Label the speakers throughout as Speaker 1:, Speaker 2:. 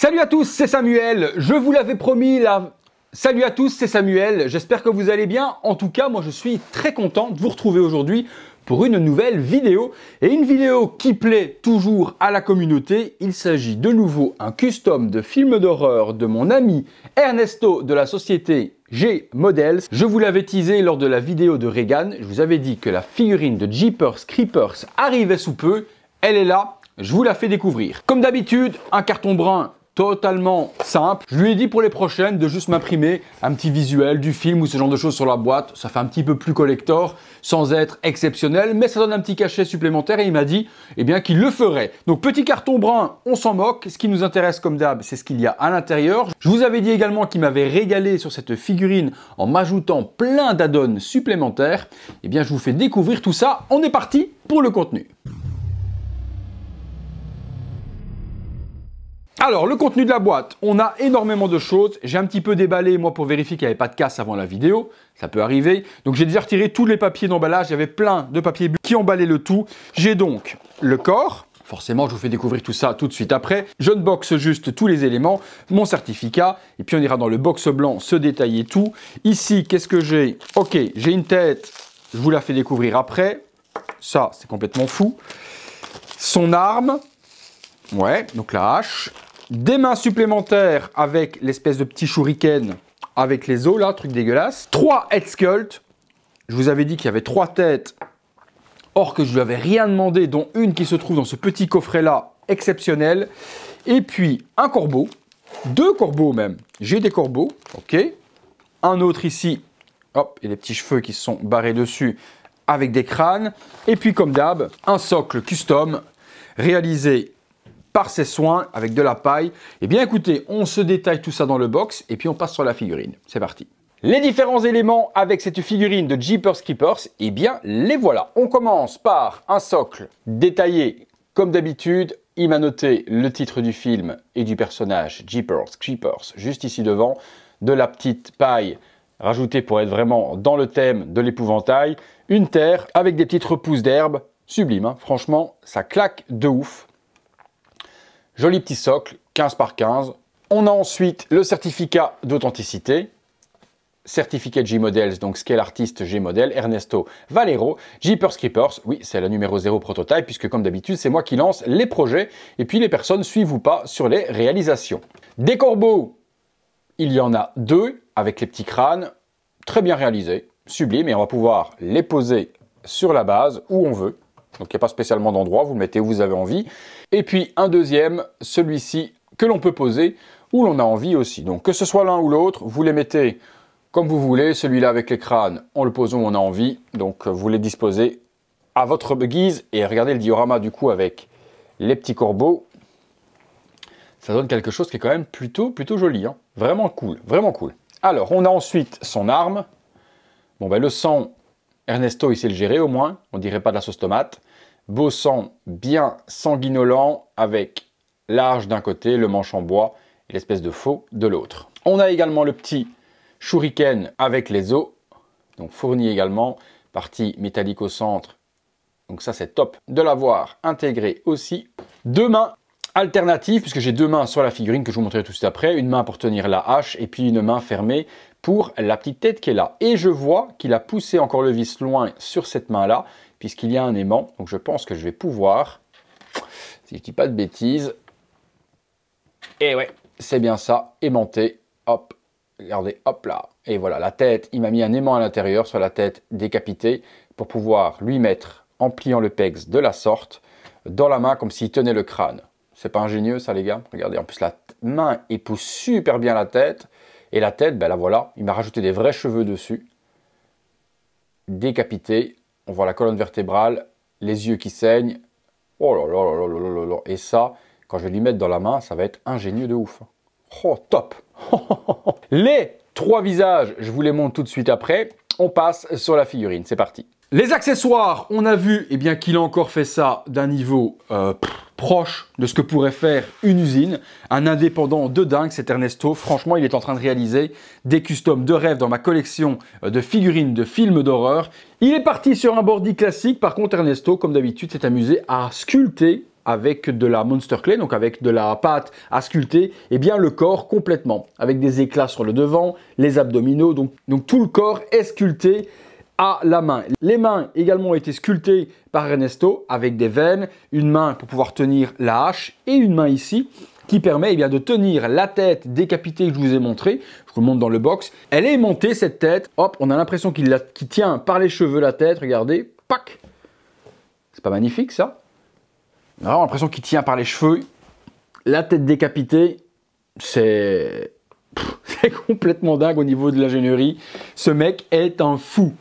Speaker 1: Salut à tous, c'est Samuel. Je vous l'avais promis là. Salut à tous, c'est Samuel. J'espère que vous allez bien. En tout cas, moi je suis très content de vous retrouver aujourd'hui pour une nouvelle vidéo et une vidéo qui plaît toujours à la communauté. Il s'agit de nouveau un custom de film d'horreur de mon ami Ernesto de la société G Models. Je vous l'avais teasé lors de la vidéo de Reagan. Je vous avais dit que la figurine de Jeepers Creepers arrivait sous peu. Elle est là. Je vous la fais découvrir. Comme d'habitude, un carton brun totalement simple. Je lui ai dit pour les prochaines de juste m'imprimer un petit visuel du film ou ce genre de choses sur la boîte. Ça fait un petit peu plus collector sans être exceptionnel, mais ça donne un petit cachet supplémentaire et il m'a dit eh bien qu'il le ferait. Donc petit carton brun, on s'en moque. Ce qui nous intéresse comme d'hab, c'est ce qu'il y a à l'intérieur. Je vous avais dit également qu'il m'avait régalé sur cette figurine en m'ajoutant plein d'addons supplémentaires. Eh bien je vous fais découvrir tout ça. On est parti pour le contenu. Alors, le contenu de la boîte, on a énormément de choses. J'ai un petit peu déballé, moi, pour vérifier qu'il n'y avait pas de casse avant la vidéo. Ça peut arriver. Donc, j'ai déjà retiré tous les papiers d'emballage. Il y avait plein de papiers qui emballaient le tout. J'ai donc le corps. Forcément, je vous fais découvrir tout ça tout de suite après. Je ne boxe juste tous les éléments, mon certificat, et puis on ira dans le box blanc se détailler tout. Ici, qu'est-ce que j'ai Ok, j'ai une tête, je vous la fais découvrir après. Ça, c'est complètement fou. Son arme, ouais, donc la hache. Des mains supplémentaires avec l'espèce de petit shuriken avec les os là, truc dégueulasse. Trois head sculpt. Je vous avais dit qu'il y avait trois têtes. Or que je lui avais rien demandé, dont une qui se trouve dans ce petit coffret là, exceptionnel. Et puis un corbeau, deux corbeaux même. J'ai des corbeaux, ok. Un autre ici, hop, et les petits cheveux qui sont barrés dessus avec des crânes. Et puis comme d'hab, un socle custom réalisé par ses soins avec de la paille. Eh bien écoutez, on se détaille tout ça dans le box et puis on passe sur la figurine. C'est parti. Les différents éléments avec cette figurine de Jeepers Creepers, eh bien les voilà. On commence par un socle détaillé comme d'habitude, il m'a noté le titre du film et du personnage Jeepers Creepers juste ici devant, de la petite paille rajoutée pour être vraiment dans le thème de l'épouvantail, une terre avec des petites repousses d'herbe, sublime, hein. franchement, ça claque de ouf. Joli petit socle, 15 par 15. On a ensuite le certificat d'authenticité. Certificat G-Models, donc Scale Artist G-Model, Ernesto Valero, Jeepers Creepers, oui, c'est la numéro 0 prototype, puisque comme d'habitude, c'est moi qui lance les projets, et puis les personnes suivent ou pas sur les réalisations. Des corbeaux, il y en a deux, avec les petits crânes, très bien réalisés, sublimes, et on va pouvoir les poser sur la base, où on veut. Donc il n'y a pas spécialement d'endroit, vous le mettez où vous avez envie. Et puis un deuxième, celui-ci, que l'on peut poser où l'on a envie aussi. Donc que ce soit l'un ou l'autre, vous les mettez comme vous voulez. Celui-là avec les crânes, on le pose où on a envie. Donc vous les disposez à votre guise. Et regardez le diorama du coup avec les petits corbeaux. Ça donne quelque chose qui est quand même plutôt, plutôt joli. Hein. Vraiment cool, vraiment cool. Alors on a ensuite son arme. Bon ben le sang, Ernesto, il sait le gérer au moins, on dirait pas de la sauce tomate. Beau sang bien sanguinolent avec large d'un côté, le manche en bois et l'espèce de faux de l'autre. On a également le petit shuriken avec les os, donc fourni également, partie métallique au centre. Donc ça c'est top de l'avoir intégré aussi. Deux mains alternatives, puisque j'ai deux mains sur la figurine que je vous montrerai tout de suite après, une main pour tenir la hache et puis une main fermée pour la petite tête qui est là. Et je vois qu'il a poussé encore le vis loin sur cette main-là, puisqu'il y a un aimant. Donc je pense que je vais pouvoir, si je dis pas de bêtises, et eh ouais, c'est bien ça, aimanté, hop, regardez, hop là. Et voilà, la tête, il m'a mis un aimant à l'intérieur sur la tête décapitée pour pouvoir lui mettre, en pliant le pex de la sorte, dans la main comme s'il tenait le crâne. C'est pas ingénieux ça les gars Regardez, en plus la main épouse super bien la tête. Et la tête, ben la voilà, il m'a rajouté des vrais cheveux dessus. Décapité, on voit la colonne vertébrale, les yeux qui saignent. Oh là là là là là là là. Et ça, quand je vais lui mettre dans la main, ça va être ingénieux de ouf. Oh, top Les trois visages, je vous les montre tout de suite après. On passe sur la figurine, c'est parti. Les accessoires, on a vu eh bien qu'il a encore fait ça d'un niveau... Euh, proche de ce que pourrait faire une usine. Un indépendant de dingue, c'est Ernesto. Franchement, il est en train de réaliser des customs de rêve dans ma collection euh, de figurines de films d'horreur. Il est parti sur un bordi classique. Par contre, Ernesto, comme d'habitude, s'est amusé à sculpter avec de la monster clay, donc avec de la pâte à sculpter, et eh bien le corps complètement, avec des éclats sur le devant, les abdominaux, donc, donc tout le corps est sculpté à la main. Les mains également ont été sculptées par Ernesto avec des veines, une main pour pouvoir tenir la hache et une main ici qui permet eh bien, de tenir la tête décapitée que je vous ai montrée. Je montre dans le box. Elle est montée cette tête. Hop, on a l'impression qu'il tient par les cheveux la tête. Regardez, pac C'est pas magnifique ça On a l'impression qu'il tient par les cheveux la tête décapitée. C'est complètement dingue au niveau de l'ingénierie. Ce mec est un fou.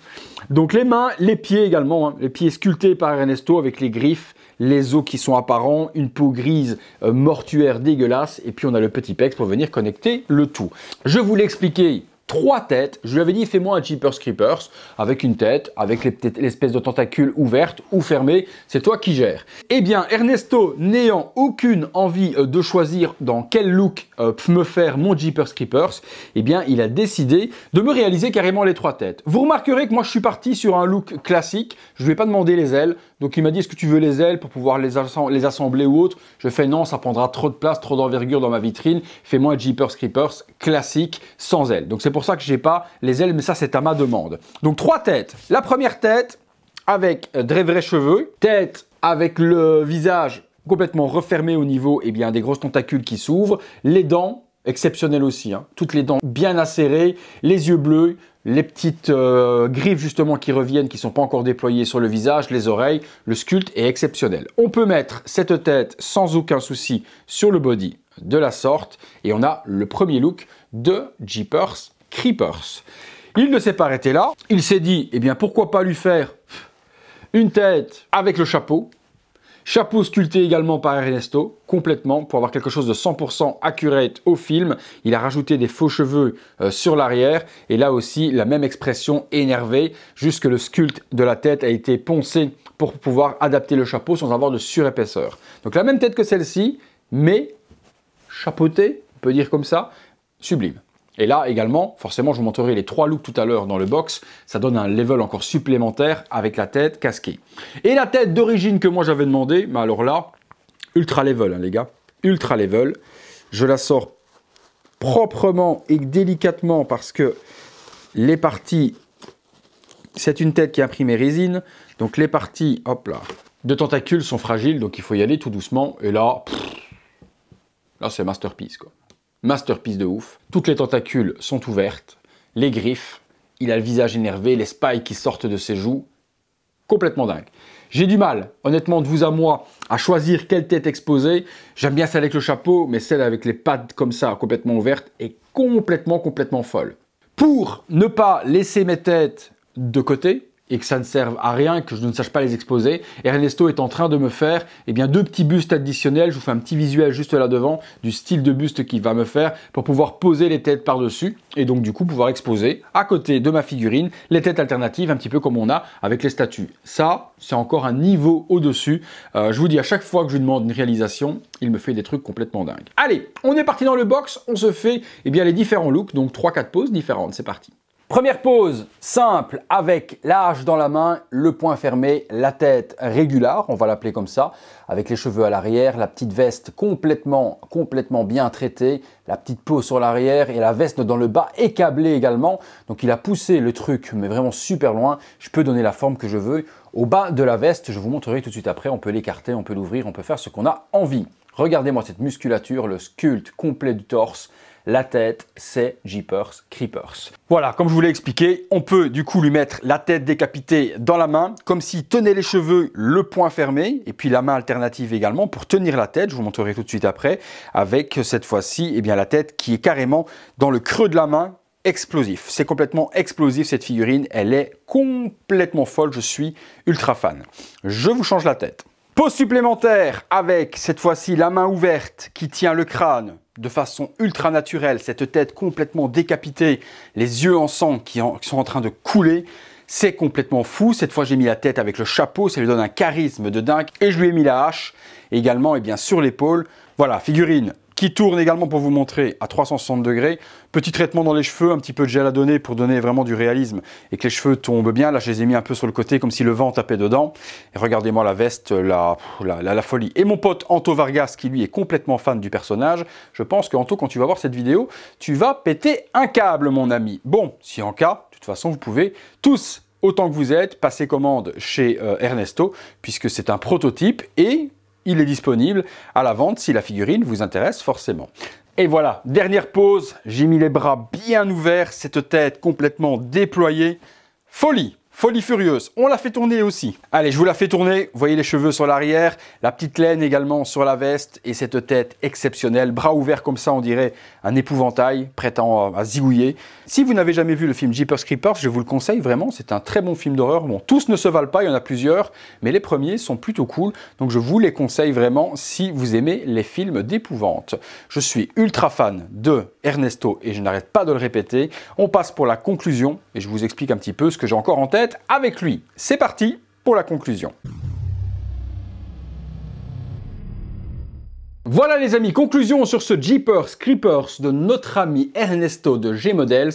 Speaker 1: Donc les mains, les pieds également, hein. les pieds sculptés par Ernesto avec les griffes, les os qui sont apparents, une peau grise euh, mortuaire dégueulasse, et puis on a le petit pex pour venir connecter le tout. Je vous l'ai expliqué trois têtes. Je lui avais dit, fais-moi un Jeepers Creepers avec une tête, avec l'espèce de tentacule ouverte ou fermée. C'est toi qui gères. Eh bien, Ernesto, n'ayant aucune envie euh, de choisir dans quel look euh, me faire mon Jeepers Creepers, eh bien, il a décidé de me réaliser carrément les trois têtes. Vous remarquerez que moi, je suis parti sur un look classique. Je ne vais pas demander les ailes. Donc il m'a dit est-ce que tu veux les ailes pour pouvoir les, assembler ou autre Je fais non, ça prendra trop de place, trop d'envergure dans ma vitrine. Fais-moi un Jeepers Creepers classique sans ailes. Donc c'est pour ça que j'ai pas les ailes, mais ça c'est à ma demande. Donc trois têtes. La première tête avec des euh, vrais cheveux, tête avec le visage complètement refermé au niveau et eh bien, des grosses tentacules qui s'ouvrent, les dents exceptionnelles aussi, hein. toutes les dents bien acérées, les yeux bleus, les petites euh, griffes justement qui reviennent, qui ne sont pas encore déployées sur le visage, les oreilles, le sculpte est exceptionnel. On peut mettre cette tête sans aucun souci sur le body de la sorte et on a le premier look de Jeepers Creepers. Il ne s'est pas arrêté là, il s'est dit, eh bien pourquoi pas lui faire une tête avec le chapeau Chapeau sculpté également par Ernesto, complètement, pour avoir quelque chose de 100% accurate au film. Il a rajouté des faux cheveux euh, sur l'arrière, et là aussi la même expression énervée, jusque le sculpte de la tête a été poncé pour pouvoir adapter le chapeau sans avoir de surépaisseur. Donc la même tête que celle-ci, mais chapeauté, on peut dire comme ça, sublime. Et là également, forcément, je vous montrerai les trois looks tout à l'heure dans le box. Ça donne un level encore supplémentaire avec la tête casquée. Et la tête d'origine que moi j'avais demandé, mais alors là, ultra level, hein, les gars. Ultra level. Je la sors proprement et délicatement parce que les parties, c'est une tête qui est imprimée résine. Donc les parties, hop là, de tentacules sont fragiles, donc il faut y aller tout doucement. Et là, là c'est masterpiece quoi. Masterpiece de ouf. Toutes les tentacules sont ouvertes, les griffes, il a le visage énervé, les spikes qui sortent de ses joues. Complètement dingue. J'ai du mal, honnêtement, de vous à moi, à choisir quelle tête exposer. J'aime bien celle avec le chapeau, mais celle avec les pattes comme ça, complètement ouvertes, est complètement, complètement folle. Pour ne pas laisser mes têtes de côté, et que ça ne serve à rien, que je ne sache pas les exposer. Ernesto est en train de me faire eh bien, deux petits bustes additionnels. Je vous fais un petit visuel juste là devant du style de buste qu'il va me faire pour pouvoir poser les têtes par-dessus et donc du coup pouvoir exposer à côté de ma figurine les têtes alternatives, un petit peu comme on a avec les statues. Ça, c'est encore un niveau au-dessus. Euh, je vous dis, à chaque fois que je lui demande une réalisation, il me fait des trucs complètement dingues. Allez, on est parti dans le box, on se fait eh bien, les différents looks, donc 3-4 poses différentes, c'est parti. Première pose simple avec l'arche dans la main, le poing fermé, la tête régulière, on va l'appeler comme ça, avec les cheveux à l'arrière, la petite veste complètement, complètement bien traitée, la petite peau sur l'arrière et la veste dans le bas écablée également. Donc il a poussé le truc, mais vraiment super loin. Je peux donner la forme que je veux. Au bas de la veste, je vous montrerai tout de suite après, on peut l'écarter, on peut l'ouvrir, on peut faire ce qu'on a envie. Regardez-moi cette musculature, le sculpte complet du torse, la tête, c'est Jeepers Creepers. Voilà, comme je vous l'ai expliqué, on peut du coup lui mettre la tête décapitée dans la main, comme s'il tenait les cheveux le poing fermé, et puis la main alternative également pour tenir la tête, je vous montrerai tout de suite après, avec cette fois-ci eh bien la tête qui est carrément dans le creux de la main, explosif. C'est complètement explosif cette figurine, elle est complètement folle, je suis ultra fan. Je vous change la tête. Pose supplémentaire avec cette fois-ci la main ouverte qui tient le crâne de façon ultra naturelle, cette tête complètement décapitée, les yeux en sang qui, sont en train de couler. C'est complètement fou. Cette fois, j'ai mis la tête avec le chapeau, ça lui donne un charisme de dingue. Et je lui ai mis la hache également et bien, sur l'épaule. Voilà, figurine qui tourne également pour vous montrer à 360 degrés. Petit traitement dans les cheveux, un petit peu de gel à donner pour donner vraiment du réalisme et que les cheveux tombent bien. Là, je les ai mis un peu sur le côté comme si le vent tapait dedans. regardez-moi la veste, la, la, folie. Et mon pote Anto Vargas, qui lui est complètement fan du personnage, je pense qu'Anto, quand tu vas voir cette vidéo, tu vas péter un câble, mon ami. Bon, si en cas, de toute façon, vous pouvez tous autant que vous êtes, passer commande chez euh, Ernesto, puisque c'est un prototype et il est disponible à la vente si la figurine vous intéresse forcément. Et voilà, dernière pause, j'ai mis les bras bien ouverts, cette tête complètement déployée. Folie Folie furieuse, on la fait tourner aussi. Allez, je vous la fais tourner. Vous voyez les cheveux sur l'arrière, la petite laine également sur la veste et cette tête exceptionnelle, bras ouverts comme ça, on dirait un épouvantail, prêtant à, zigouiller. Si vous n'avez jamais vu le film Jeepers Creepers, je vous le conseille vraiment. C'est un très bon film d'horreur. Bon, tous ne se valent pas, il y en a plusieurs, mais les premiers sont plutôt cool. Donc je vous les conseille vraiment si vous aimez les films d'épouvante. Je suis ultra fan de Ernesto et je n'arrête pas de le répéter. On passe pour la conclusion et je vous explique un petit peu ce que j'ai encore en tête avec lui. C'est parti pour la conclusion. Voilà les amis, conclusion sur ce Jeepers Creepers de notre ami Ernesto de G-Models.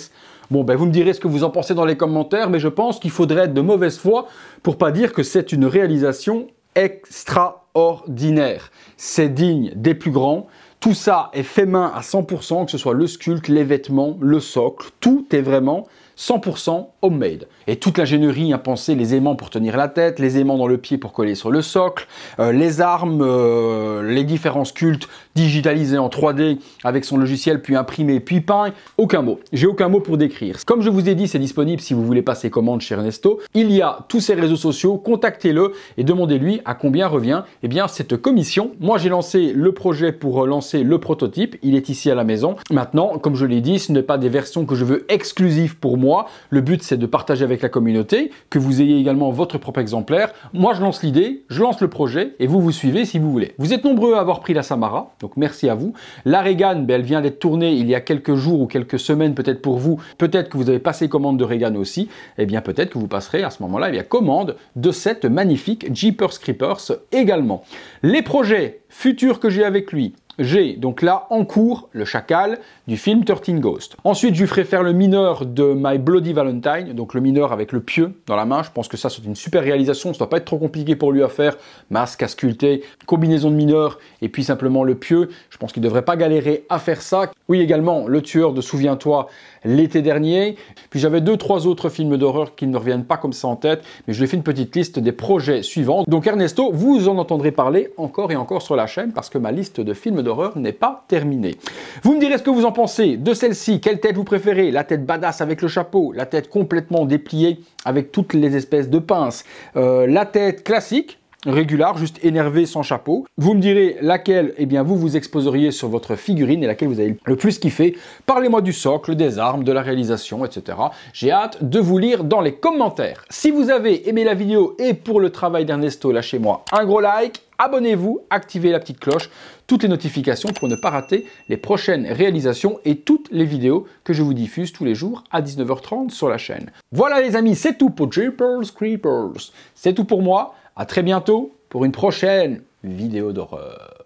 Speaker 1: Bon ben vous me direz ce que vous en pensez dans les commentaires, mais je pense qu'il faudrait être de mauvaise foi pour pas dire que c'est une réalisation extraordinaire. C'est digne des plus grands. Tout ça est fait main à 100%, que ce soit le sculpte, les vêtements, le socle, tout est vraiment 100% homemade. Et toute l'ingénierie, a hein, pensé les aimants pour tenir la tête, les aimants dans le pied pour coller sur le socle, euh, les armes, euh, les différents sculptes digitalisés en 3D avec son logiciel, puis imprimé puis peint, Aucun mot. J'ai aucun mot pour décrire. Comme je vous ai dit, c'est disponible si vous voulez passer commande chez Ernesto. Il y a tous ses réseaux sociaux, contactez-le et demandez-lui à combien revient eh bien, cette commission. Moi, j'ai lancé le projet pour lancer le prototype. Il est ici à la maison. Maintenant, comme je l'ai dit, ce n'est pas des versions que je veux exclusives pour moi le but, c'est de partager avec la communauté, que vous ayez également votre propre exemplaire. Moi, je lance l'idée, je lance le projet et vous vous suivez si vous voulez. Vous êtes nombreux à avoir pris la Samara, donc merci à vous. La Regan, ben, elle vient d'être tournée il y a quelques jours ou quelques semaines peut-être pour vous. Peut-être que vous avez passé commande de Regan aussi. Eh bien, peut-être que vous passerez à ce moment-là eh commande de cette magnifique Jeepers Creepers également. Les projets futurs que j'ai avec lui, j'ai donc là en cours le chacal du film 13 Ghost. Ensuite, je lui ferai faire le mineur de My Bloody Valentine, donc le mineur avec le pieu dans la main. Je pense que ça, c'est une super réalisation. Ça doit pas être trop compliqué pour lui à faire. Masque à sculpter, combinaison de mineur et puis simplement le pieu. Je pense qu'il devrait pas galérer à faire ça. Oui, également, Le Tueur de Souviens-toi l'été dernier. Puis j'avais deux, trois autres films d'horreur qui ne reviennent pas comme ça en tête, mais je lui ai fait une petite liste des projets suivants. Donc Ernesto, vous en entendrez parler encore et encore sur la chaîne parce que ma liste de films d'horreur n'est pas terminé. Vous me direz ce que vous en pensez de celle-ci, quelle tête vous préférez, la tête badass avec le chapeau, la tête complètement dépliée avec toutes les espèces de pinces, euh, la tête classique régular, juste énervé sans chapeau. Vous me direz laquelle eh bien, vous vous exposeriez sur votre figurine et laquelle vous avez le plus kiffé. Parlez-moi du socle, des armes, de la réalisation, etc. J'ai hâte de vous lire dans les commentaires. Si vous avez aimé la vidéo et pour le travail d'Ernesto, lâchez-moi un gros like abonnez-vous, activez la petite cloche, toutes les notifications pour ne pas rater les prochaines réalisations et toutes les vidéos que je vous diffuse tous les jours à 19h30 sur la chaîne. Voilà les amis, c'est tout pour Jeepers Creepers. C'est tout pour moi. À très bientôt pour une prochaine vidéo d'horreur.